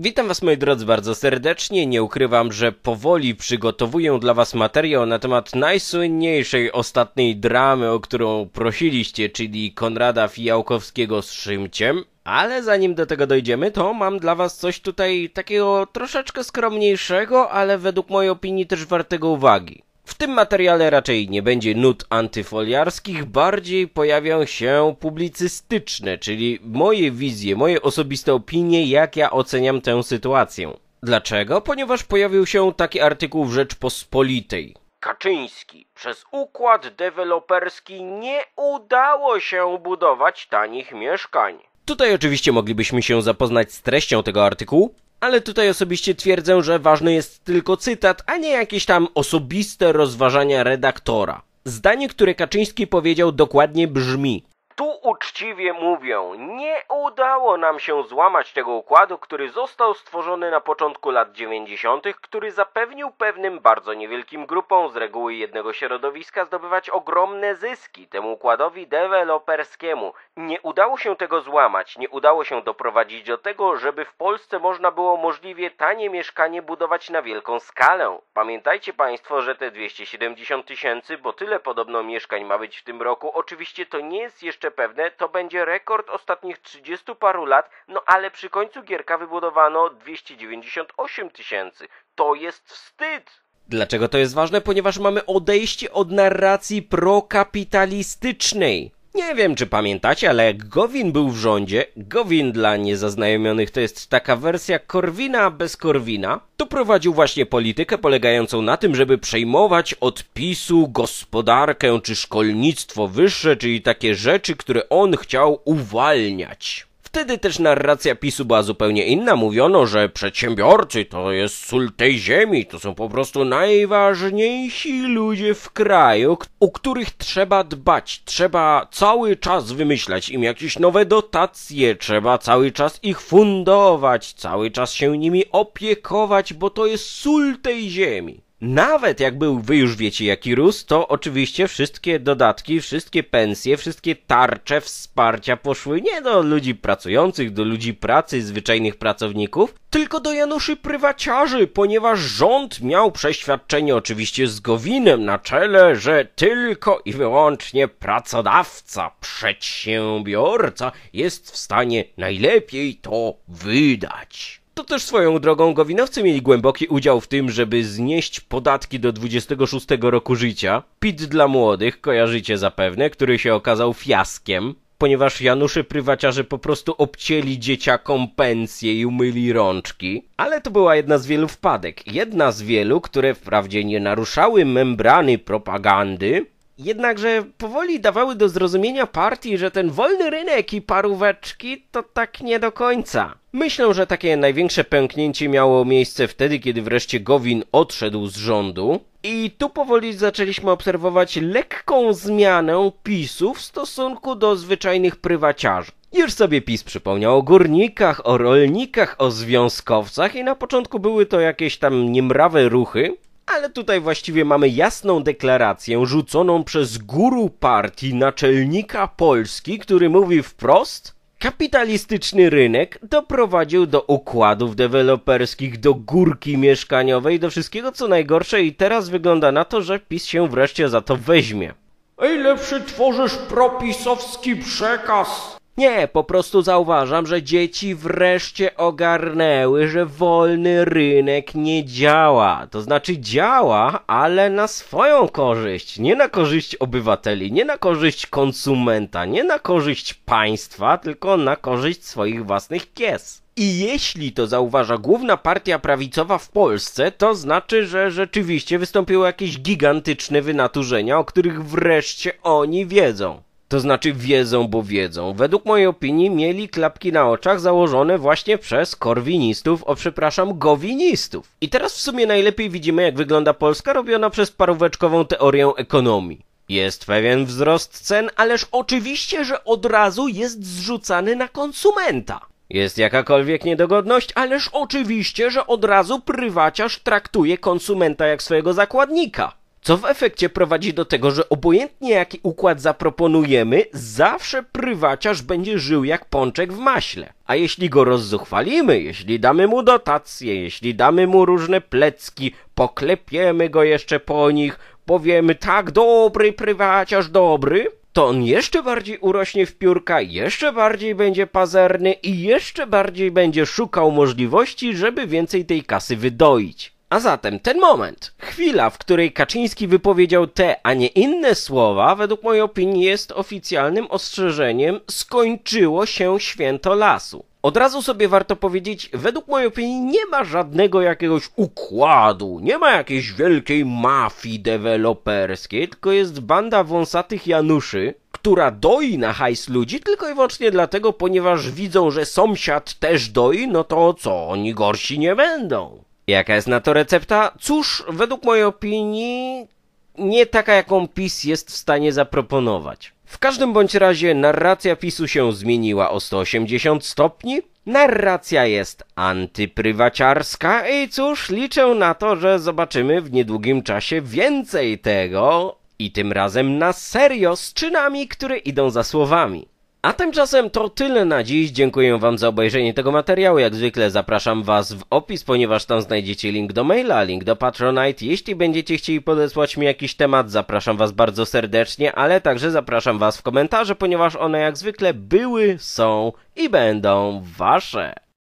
Witam Was moi drodzy bardzo serdecznie, nie ukrywam, że powoli przygotowuję dla Was materiał na temat najsłynniejszej ostatniej dramy, o którą prosiliście, czyli Konrada Fijałkowskiego z Szymciem. Ale zanim do tego dojdziemy, to mam dla was coś tutaj takiego troszeczkę skromniejszego, ale według mojej opinii też wartego uwagi. W tym materiale raczej nie będzie nut antyfoliarskich, bardziej pojawią się publicystyczne, czyli moje wizje, moje osobiste opinie, jak ja oceniam tę sytuację. Dlaczego? Ponieważ pojawił się taki artykuł w Rzeczpospolitej. Kaczyński. Przez układ deweloperski nie udało się budować tanich mieszkań. Tutaj oczywiście moglibyśmy się zapoznać z treścią tego artykułu, ale tutaj osobiście twierdzę, że ważny jest tylko cytat, a nie jakieś tam osobiste rozważania redaktora. Zdanie, które Kaczyński powiedział dokładnie brzmi uczciwie mówię, nie udało nam się złamać tego układu, który został stworzony na początku lat 90., który zapewnił pewnym bardzo niewielkim grupom z reguły jednego środowiska zdobywać ogromne zyski temu układowi deweloperskiemu. Nie udało się tego złamać, nie udało się doprowadzić do tego, żeby w Polsce można było możliwie tanie mieszkanie budować na wielką skalę. Pamiętajcie Państwo, że te 270 tysięcy, bo tyle podobno mieszkań ma być w tym roku, oczywiście to nie jest jeszcze pewne, naprawdę to będzie rekord ostatnich 30 paru lat, no ale przy końcu Gierka wybudowano 298 tysięcy. To jest wstyd! Dlaczego to jest ważne? Ponieważ mamy odejście od narracji prokapitalistycznej. Nie wiem, czy pamiętacie, ale jak Gowin był w rządzie, Gowin dla niezaznajomionych to jest taka wersja Korwina bez Korwina, to prowadził właśnie politykę polegającą na tym, żeby przejmować od PiSu gospodarkę czy szkolnictwo wyższe, czyli takie rzeczy, które on chciał uwalniać. Wtedy też narracja PiSu była zupełnie inna. Mówiono, że przedsiębiorcy to jest sól tej ziemi, to są po prostu najważniejsi ludzie w kraju, o których trzeba dbać, trzeba cały czas wymyślać im jakieś nowe dotacje, trzeba cały czas ich fundować, cały czas się nimi opiekować, bo to jest sól tej ziemi. Nawet jak był, wy już wiecie jaki rósł, to oczywiście wszystkie dodatki, wszystkie pensje, wszystkie tarcze wsparcia poszły nie do ludzi pracujących, do ludzi pracy, zwyczajnych pracowników, tylko do Januszy prywaciarzy, ponieważ rząd miał przeświadczenie oczywiście z Gowinem na czele, że tylko i wyłącznie pracodawca, przedsiębiorca jest w stanie najlepiej to wydać. To też swoją drogą gowinowcy mieli głęboki udział w tym, żeby znieść podatki do 26 roku życia. PIT dla młodych, kojarzycie zapewne, który się okazał fiaskiem, ponieważ Janusze prywaciarze po prostu obcięli dzieciakom pensję i umyli rączki. Ale to była jedna z wielu wpadek. Jedna z wielu, które wprawdzie nie naruszały membrany propagandy, Jednakże powoli dawały do zrozumienia partii, że ten wolny rynek i paróweczki to tak nie do końca. Myślę, że takie największe pęknięcie miało miejsce wtedy, kiedy wreszcie Gowin odszedł z rządu. I tu powoli zaczęliśmy obserwować lekką zmianę PiSu w stosunku do zwyczajnych prywaciarzy. Już sobie PiS przypomniał o górnikach, o rolnikach, o związkowcach i na początku były to jakieś tam niemrawe ruchy, ale tutaj właściwie mamy jasną deklarację rzuconą przez guru partii naczelnika Polski, który mówi wprost, Kapitalistyczny rynek doprowadził do układów deweloperskich, do górki mieszkaniowej, do wszystkiego co najgorsze i teraz wygląda na to, że PiS się wreszcie za to weźmie. Ej, lepszy tworzysz propisowski przekaz! Nie, po prostu zauważam, że dzieci wreszcie ogarnęły, że wolny rynek nie działa. To znaczy działa, ale na swoją korzyść, nie na korzyść obywateli, nie na korzyść konsumenta, nie na korzyść państwa, tylko na korzyść swoich własnych kies. I jeśli to zauważa główna partia prawicowa w Polsce, to znaczy, że rzeczywiście wystąpiło jakieś gigantyczne wynaturzenia, o których wreszcie oni wiedzą. To znaczy wiedzą, bo wiedzą. Według mojej opinii mieli klapki na oczach założone właśnie przez korwinistów, o przepraszam, gowinistów. I teraz w sumie najlepiej widzimy, jak wygląda Polska robiona przez paróweczkową teorię ekonomii. Jest pewien wzrost cen, ależ oczywiście, że od razu jest zrzucany na konsumenta. Jest jakakolwiek niedogodność, ależ oczywiście, że od razu prywaciarz traktuje konsumenta jak swojego zakładnika. Co w efekcie prowadzi do tego, że obojętnie jaki układ zaproponujemy, zawsze prywaciarz będzie żył jak pączek w maśle. A jeśli go rozzuchwalimy, jeśli damy mu dotacje, jeśli damy mu różne plecki, poklepiemy go jeszcze po nich, powiemy tak, dobry prywaciarz, dobry, to on jeszcze bardziej urośnie w piórka, jeszcze bardziej będzie pazerny i jeszcze bardziej będzie szukał możliwości, żeby więcej tej kasy wydoić. A zatem ten moment, chwila, w której Kaczyński wypowiedział te, a nie inne słowa, według mojej opinii jest oficjalnym ostrzeżeniem skończyło się święto lasu. Od razu sobie warto powiedzieć, według mojej opinii nie ma żadnego jakiegoś układu, nie ma jakiejś wielkiej mafii deweloperskiej, tylko jest banda wąsatych Januszy, która doi na hajs ludzi tylko i wyłącznie dlatego, ponieważ widzą, że sąsiad też doi, no to co, oni gorsi nie będą. Jaka jest na to recepta? Cóż, według mojej opinii nie taka, jaką PiS jest w stanie zaproponować. W każdym bądź razie narracja PiSu się zmieniła o 180 stopni. Narracja jest antyprywaciarska i cóż, liczę na to, że zobaczymy w niedługim czasie więcej tego i tym razem na serio z czynami, które idą za słowami. A tymczasem to tyle na dziś. Dziękuję Wam za obejrzenie tego materiału. Jak zwykle zapraszam Was w opis, ponieważ tam znajdziecie link do maila, link do Patronite. Jeśli będziecie chcieli podesłać mi jakiś temat, zapraszam Was bardzo serdecznie, ale także zapraszam Was w komentarze, ponieważ one jak zwykle były, są i będą Wasze.